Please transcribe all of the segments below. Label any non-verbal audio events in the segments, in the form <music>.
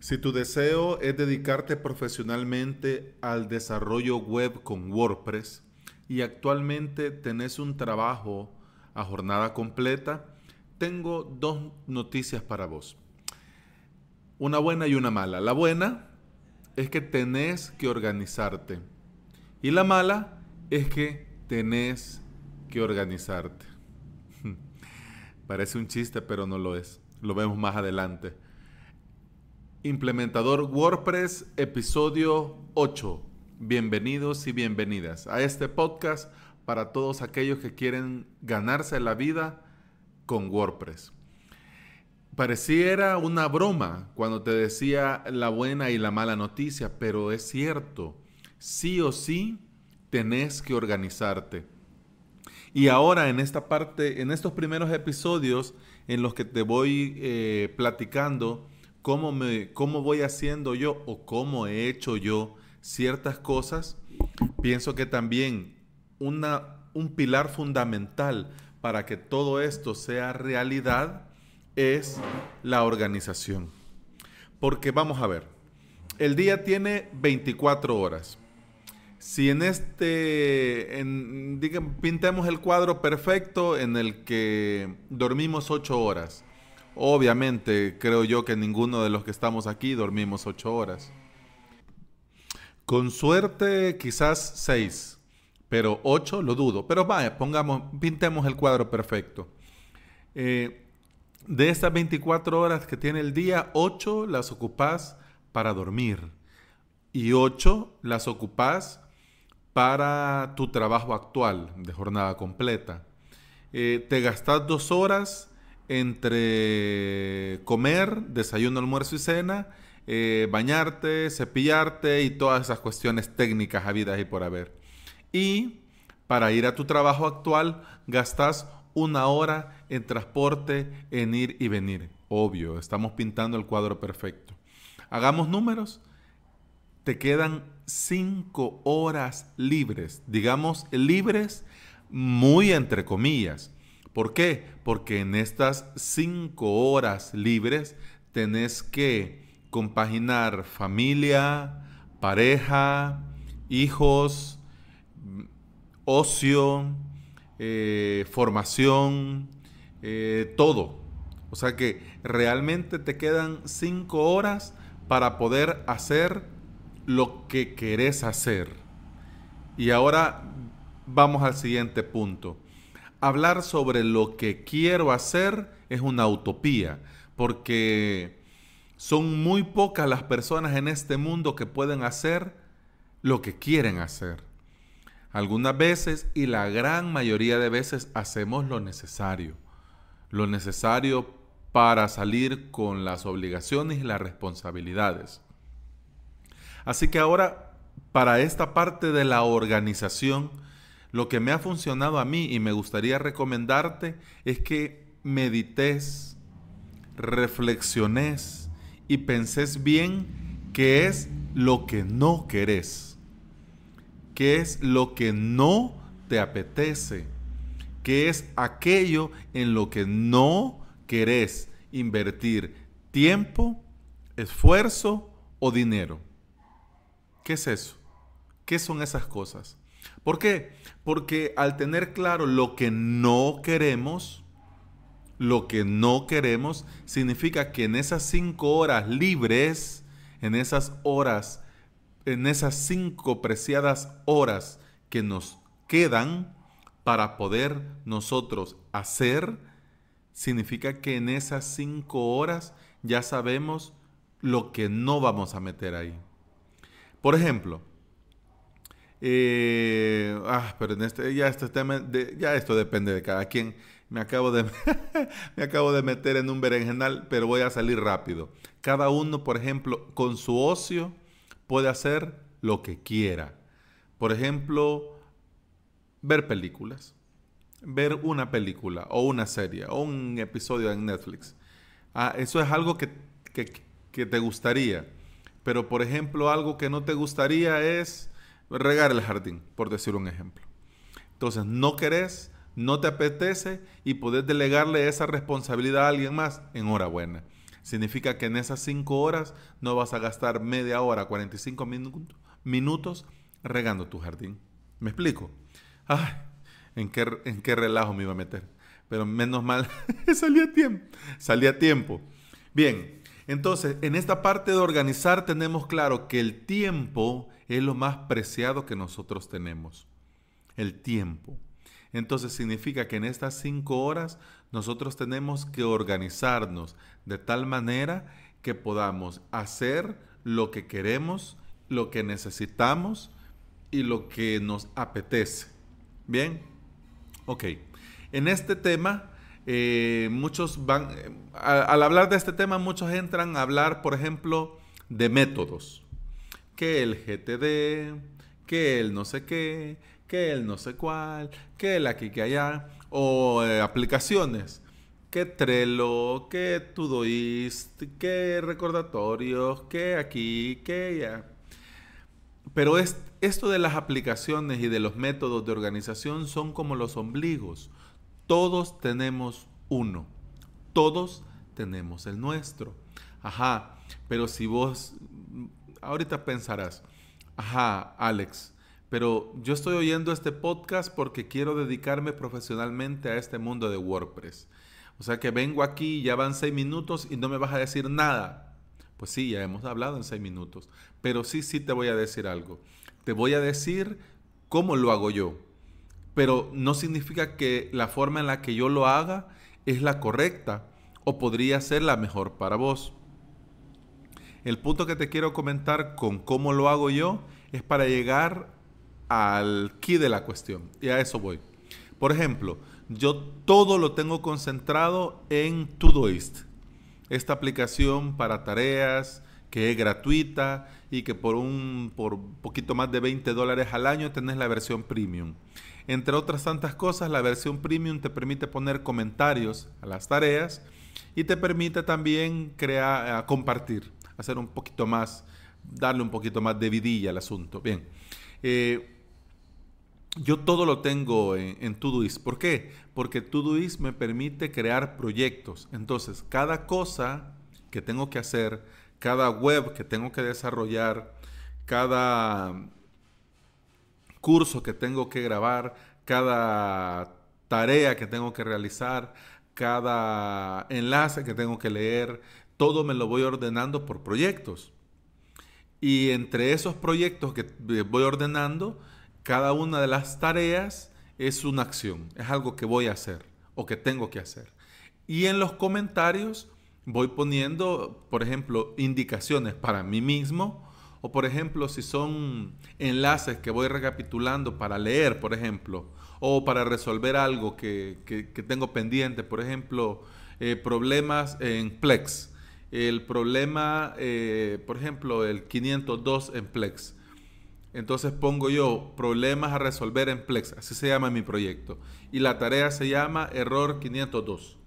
Si tu deseo es dedicarte profesionalmente al desarrollo web con WordPress y actualmente tenés un trabajo a jornada completa, tengo dos noticias para vos. Una buena y una mala. La buena es que tenés que organizarte. Y la mala es que tenés que organizarte. <laughs> Parece un chiste, pero no lo es. Lo vemos más adelante. Implementador WordPress, episodio 8. Bienvenidos y bienvenidas a este podcast para todos aquellos que quieren ganarse la vida con WordPress. Pareciera una broma cuando te decía la buena y la mala noticia, pero es cierto, sí o sí tenés que organizarte. Y ahora en esta parte, en estos primeros episodios en los que te voy eh, platicando cómo, me, cómo voy haciendo yo o cómo he hecho yo ciertas cosas, pienso que también una, un pilar fundamental para que todo esto sea realidad es la organización. Porque vamos a ver, el día tiene 24 horas. Si en este, en, pintemos el cuadro perfecto en el que dormimos 8 horas, Obviamente, creo yo que ninguno de los que estamos aquí dormimos ocho horas. Con suerte, quizás seis, pero ocho lo dudo. Pero vaya, pongamos, pintemos el cuadro perfecto. Eh, de estas 24 horas que tiene el día, 8 las ocupás para dormir y 8 las ocupás para tu trabajo actual de jornada completa. Eh, te gastas dos horas entre comer, desayuno, almuerzo y cena, eh, bañarte, cepillarte y todas esas cuestiones técnicas habidas y por haber. Y para ir a tu trabajo actual gastas una hora en transporte, en ir y venir. Obvio, estamos pintando el cuadro perfecto. Hagamos números. Te quedan cinco horas libres, digamos libres muy entre comillas ¿Por qué? Porque en estas cinco horas libres tenés que compaginar familia, pareja, hijos, mm, ocio, eh, formación, eh, todo. O sea que realmente te quedan cinco horas para poder hacer lo que querés hacer. Y ahora vamos al siguiente punto hablar sobre lo que quiero hacer es una utopía, porque son muy pocas las personas en este mundo que pueden hacer lo que quieren hacer. Algunas veces y la gran mayoría de veces hacemos lo necesario, lo necesario para salir con las obligaciones y las responsabilidades. Así que ahora, para esta parte de la organización, lo que me ha funcionado a mí y me gustaría recomendarte es que medites, reflexiones y penses bien qué es lo que no querés, qué es lo que no te apetece, qué es aquello en lo que no querés invertir tiempo, esfuerzo o dinero. ¿Qué es eso? ¿Qué son esas cosas? ¿Por qué? Porque al tener claro lo que no queremos, lo que no queremos significa que en esas cinco horas libres, en esas horas, en esas cinco preciadas horas que nos quedan para poder nosotros hacer, significa que en esas cinco horas ya sabemos lo que no vamos a meter ahí. Por ejemplo, eh, ah, pero en este, ya, este ya esto depende de cada quien. Me acabo, de, <laughs> me acabo de meter en un berenjenal, pero voy a salir rápido. Cada uno, por ejemplo, con su ocio puede hacer lo que quiera. Por ejemplo, ver películas, ver una película o una serie o un episodio en Netflix. Ah, eso es algo que, que te gustaría. Pero, por ejemplo, algo que no te gustaría es regar el jardín, por decir un ejemplo. Entonces, no querés, no te apetece y podés delegarle esa responsabilidad a alguien más, enhorabuena. Significa que en esas cinco horas no vas a gastar media hora, 45 minutos, minutos regando tu jardín. ¿Me explico? Ay, ¿en qué, en qué relajo me iba a meter. Pero menos mal, <laughs> salí a tiempo. Salí a tiempo. Bien, entonces, en esta parte de organizar tenemos claro que el tiempo es lo más preciado que nosotros tenemos, el tiempo. Entonces significa que en estas cinco horas nosotros tenemos que organizarnos de tal manera que podamos hacer lo que queremos, lo que necesitamos y lo que nos apetece. Bien, ok. En este tema, eh, muchos van, eh, al hablar de este tema, muchos entran a hablar, por ejemplo, de métodos que el GTD, que el no sé qué, que el no sé cuál, que el aquí, que allá, o eh, aplicaciones, que Trello, que Todoist, que recordatorios, que aquí, que allá. Pero esto de las aplicaciones y de los métodos de organización son como los ombligos. Todos tenemos uno. Todos tenemos el nuestro. Ajá, pero si vos ahorita pensarás, ajá, Alex, pero yo estoy oyendo este podcast porque quiero dedicarme profesionalmente a este mundo de WordPress. O sea que vengo aquí, ya van seis minutos y no me vas a decir nada. Pues sí, ya hemos hablado en seis minutos, pero sí, sí te voy a decir algo. Te voy a decir cómo lo hago yo, pero no significa que la forma en la que yo lo haga es la correcta o podría ser la mejor para vos. El punto que te quiero comentar con cómo lo hago yo es para llegar al key de la cuestión. Y a eso voy. Por ejemplo, yo todo lo tengo concentrado en Todoist. Esta aplicación para tareas que es gratuita y que por un poquito más de 20 dólares al año tenés la versión premium. Entre otras tantas cosas, la versión premium te permite poner comentarios a las tareas y te permite también crear, compartir hacer un poquito más, darle un poquito más de vidilla al asunto. Bien. Eh, yo todo lo tengo en, en, Todoist. ¿Por qué? Porque Todoist me permite crear proyectos. Entonces, cada cosa que tengo que hacer, cada web que tengo que desarrollar, cada curso que tengo que grabar, cada tarea que tengo que realizar, cada enlace que tengo que leer, todo me lo voy ordenando por proyectos. Y entre esos proyectos que eh, voy ordenando, cada una de las tareas es una acción, es algo que voy a hacer o que tengo que hacer. Y en los comentarios voy poniendo, por ejemplo, indicaciones para mí mismo o, por ejemplo, si son enlaces que voy recapitulando para leer, por ejemplo, o para resolver algo que, tengo pendiente, por ejemplo, eh, problemas en Plex el problema, eh, por ejemplo, el 502 en Plex. Entonces pongo yo problemas a resolver en Plex, así se llama mi proyecto. Y la tarea se llama error 502.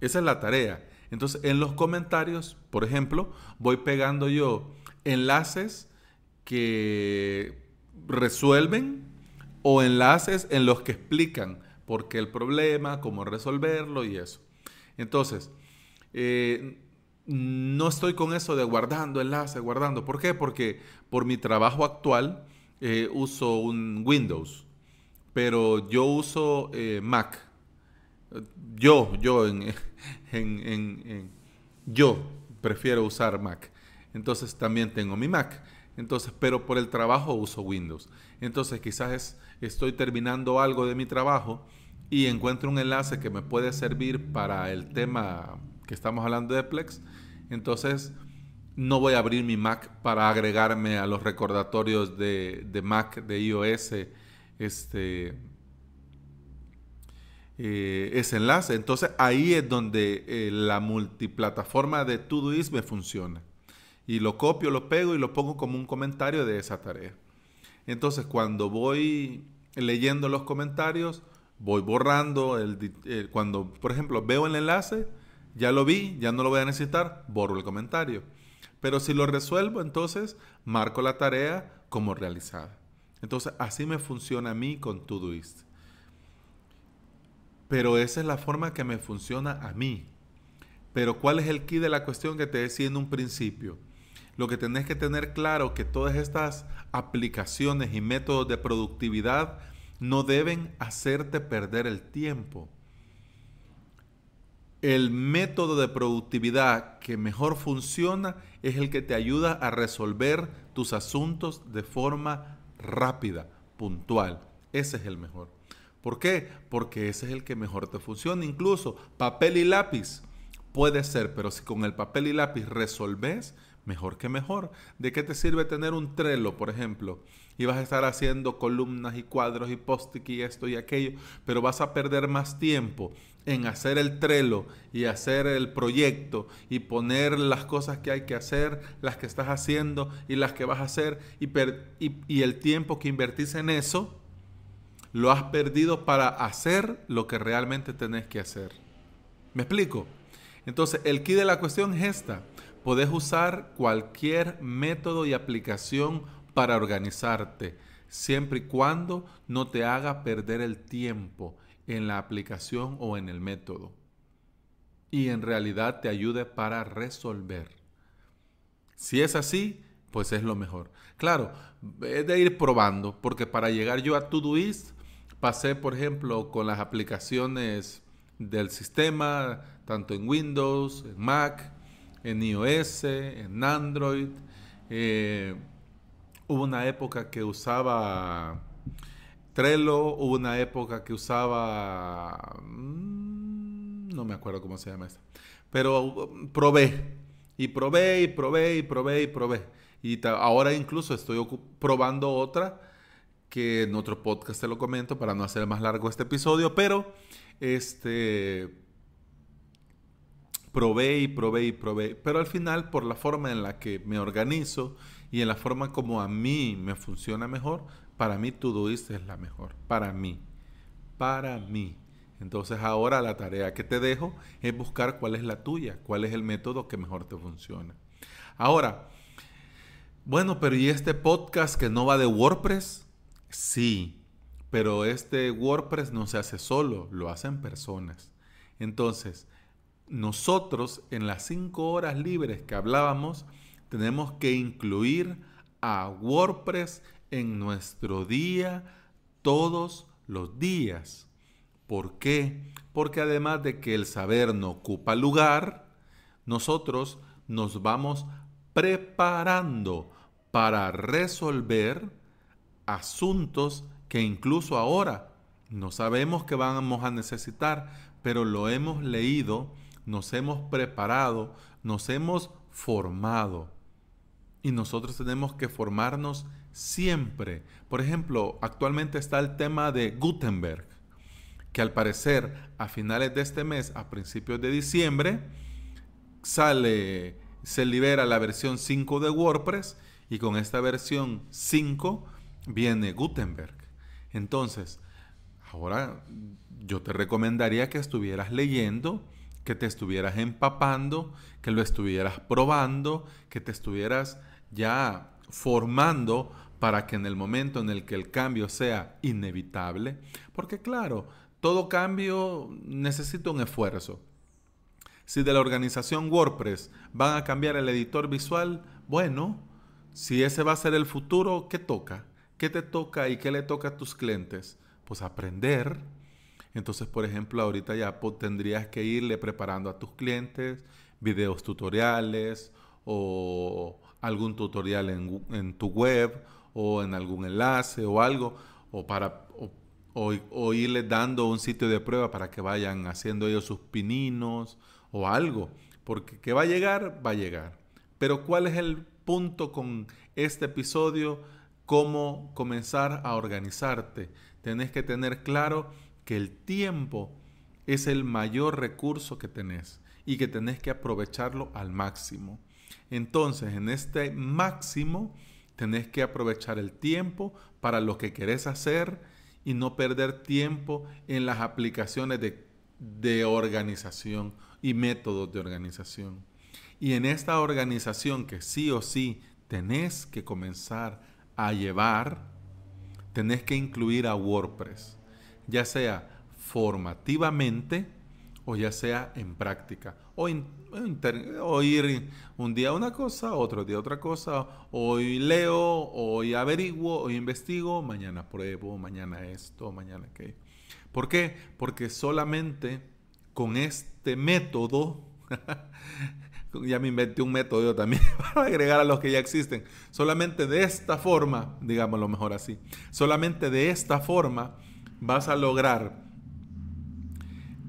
Esa es la tarea. Entonces en los comentarios, por ejemplo, voy pegando yo enlaces que resuelven o enlaces en los que explican por qué el problema, cómo resolverlo y eso. Entonces, eh, no estoy con eso de guardando enlace, guardando. ¿Por qué? Porque por mi trabajo actual eh, uso un Windows, pero yo uso eh, Mac. Yo, yo <laughs> en, yo prefiero usar Mac. Entonces también tengo mi Mac. Entonces, pero por el trabajo uso Windows. Entonces quizás estoy terminando algo de mi trabajo y encuentro un enlace que me puede servir para el tema estamos hablando de Plex, entonces no voy a abrir mi Mac para agregarme a los recordatorios de, Mac, de iOS, este, eh, ese enlace. Entonces ahí es donde eh, la multiplataforma de Todoist me funciona. Y lo copio, lo pego y lo pongo como un comentario de esa tarea. Entonces cuando voy leyendo los comentarios, voy borrando, el, eh, cuando por ejemplo veo el enlace, ya lo vi, ya no lo voy a necesitar, borro el comentario. Pero si lo resuelvo, entonces marco la tarea como realizada. Entonces así me funciona a mí con Todoist. Pero esa es la forma que me funciona a mí. Pero ¿cuál es el key de la cuestión que te decía en un principio? Lo que tenés que tener claro que todas estas aplicaciones y métodos de productividad no deben hacerte perder el tiempo el método de productividad que mejor funciona es el que te ayuda a resolver tus asuntos de forma rápida, puntual. Ese es el mejor. ¿Por qué? Porque ese es el que mejor te funciona. Incluso papel y lápiz puede ser, pero si con el papel y lápiz resolves, mejor que mejor. ¿De qué te sirve tener un Trello, por ejemplo? Y vas a estar haciendo columnas y cuadros y post y esto y aquello, pero vas a perder más tiempo en hacer el trelo y hacer el proyecto y poner las cosas que hay que hacer, las que estás haciendo y las que vas a hacer y, el tiempo que invertís en eso, lo has perdido para hacer lo que realmente tenés que hacer. ¿Me explico? Entonces, el key de la cuestión es esta. Podés usar cualquier método y aplicación para organizarte, siempre y cuando no te haga perder el tiempo en la aplicación o en el método y en realidad te ayude para resolver. Si es así, pues es lo mejor. Claro, es de ir probando, porque para llegar yo a Todoist, pasé, por ejemplo, con las aplicaciones del sistema, tanto en Windows, en Mac, en iOS, en Android. Eh, hubo una época que usaba Trello, hubo una época que usaba. Mm, no me acuerdo cómo se llama esta. Pero um, probé. Y probé, y probé, y probé, y probé. Y ahora incluso estoy probando otra que en otro podcast te lo comento para no hacer más largo este episodio, pero este probé y probé y probé, pero al final por la forma en la que me organizo y en la forma como a mí me funciona mejor, para mí Todoist es la mejor. Para mí. Para mí. Entonces ahora la tarea que te dejo es buscar cuál es la tuya, cuál es el método que mejor te funciona. Ahora, bueno, pero ¿y este podcast que no va de WordPress? Sí, pero este WordPress no se hace solo, lo hacen personas. Entonces, nosotros en las cinco horas libres que hablábamos, tenemos que incluir a WordPress en nuestro día todos los días. ¿Por qué? Porque además de que el saber no ocupa lugar, nosotros nos vamos preparando para resolver asuntos que incluso ahora no sabemos que vamos a necesitar, pero lo hemos leído, nos hemos preparado, nos hemos formado. Y nosotros tenemos que formarnos siempre. Por ejemplo, actualmente está el tema de Gutenberg, que al parecer a finales de este mes, a principios de diciembre, sale, se libera la versión 5 de WordPress y con esta versión 5 viene Gutenberg. Entonces, ahora yo te recomendaría que estuvieras leyendo, que te estuvieras empapando, que lo estuvieras probando, que te estuvieras ya formando para que en el momento en el que el cambio sea inevitable, porque claro, todo cambio necesita un esfuerzo. Si de la organización WordPress van a cambiar el editor visual, bueno, si ese va a ser el futuro, ¿qué toca? ¿Qué te toca y qué le toca a tus clientes? Pues aprender. Entonces, por ejemplo, ahorita ya tendrías que irle preparando a tus clientes videos tutoriales o algún tutorial en, tu web o en algún enlace o algo, o para o, dando un sitio de prueba para que vayan haciendo ellos sus pininos o algo, porque que va a llegar, va a llegar. Pero ¿cuál es el punto con este episodio? Cómo comenzar a organizarte. Tenés que tener claro que el tiempo es el mayor recurso que tenés y que tenés que aprovecharlo al máximo. Entonces, en este máximo, tenés que aprovechar el tiempo para lo que querés hacer y no perder tiempo en las aplicaciones de, de organización y métodos de organización. Y en esta organización que sí o sí tenés que comenzar a llevar, tenés que incluir a WordPress, ya sea formativamente o ya sea en práctica, o, o ir un día una cosa, otro día otra cosa. Hoy leo, hoy averiguo, hoy investigo, mañana pruebo, mañana esto, mañana aquello. ¿Por qué? Porque solamente con este método, <laughs> ya me inventé un método también <laughs> para agregar a los que ya existen, solamente de esta forma, digámoslo mejor así, solamente de esta forma vas a lograr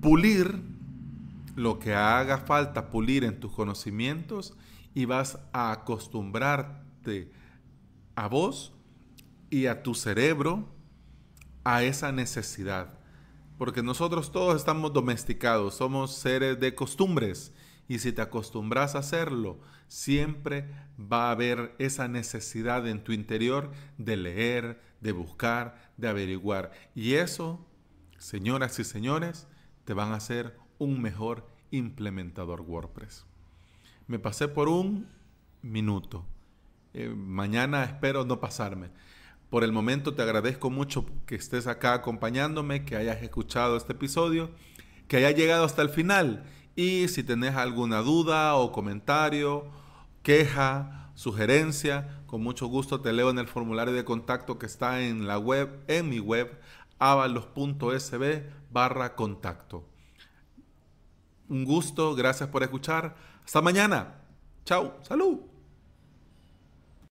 pulir lo que haga falta pulir en tus conocimientos y vas a acostumbrarte a vos y a tu cerebro a esa necesidad. Porque nosotros todos estamos domesticados, somos seres de costumbres y si te acostumbras a hacerlo, siempre va a haber esa necesidad en tu interior de leer, de buscar, de averiguar. Y eso, señoras y señores, te van a hacer un mejor implementador WordPress. Me pasé por un minuto. Eh, mañana espero no pasarme. Por el momento te agradezco mucho que estés acá acompañándome, que hayas escuchado este episodio, que haya llegado hasta el final. Y si tenés alguna duda o comentario, queja, sugerencia, con mucho gusto te leo en el formulario de contacto que está en la web, en mi web, avalos.sb barra contacto. Un gusto, gracias por escuchar. Hasta mañana. Chao, salud.